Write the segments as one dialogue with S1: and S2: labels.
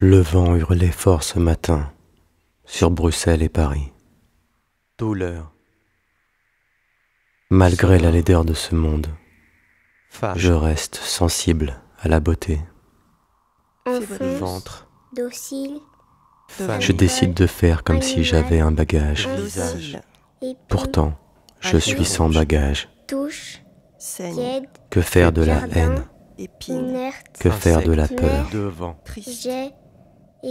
S1: Le vent hurlait fort ce matin sur Bruxelles et Paris. Douleur. Malgré la laideur de ce monde, je reste sensible à la beauté. Enfance, Ventre. Docile. Je décide de faire comme si j'avais un bagage. Visage. Pourtant, je suis sans bagage. Touche. Saigne. Que faire de la haine Que faire de la peur Devant.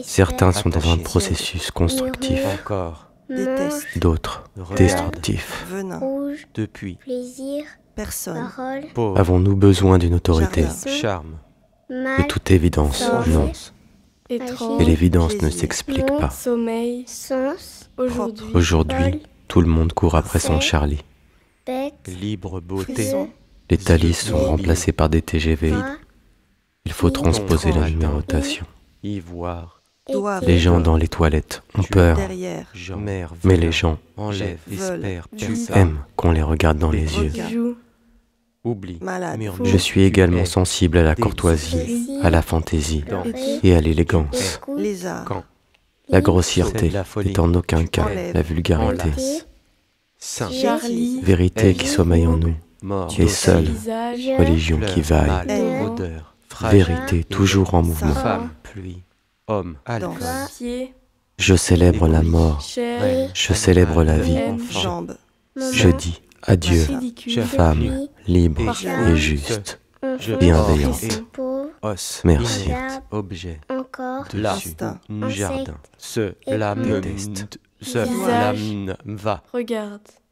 S1: Certains sont dans un processus constructif, d'autres destructifs. Depuis, personne. Avons-nous besoin d'une autorité Charme. De toute évidence, non. Et l'évidence ne s'explique pas. Aujourd'hui, tout le monde court après son Charlie. Libre beauté. Les Thalys sont remplacés par des TGV. Il faut transposer la numérotation. Les gens dans les toilettes ont peur, mais les gens aiment qu'on les regarde dans les yeux. Je suis également sensible à la courtoisie, à la fantaisie et à l'élégance. La grossièreté n'est en aucun cas la vulgarité. Vérité qui sommeille en nous et seule religion qui vaille. Vérité toujours en mouvement homme, ah, Je célèbre la mort. Je célèbre la vie. Je dis adieu, femme, libre et juste, euh, bienveillante. Os, merci. Objet. Encore. Jardin. Ce. La déteste Ce. La va. Regarde.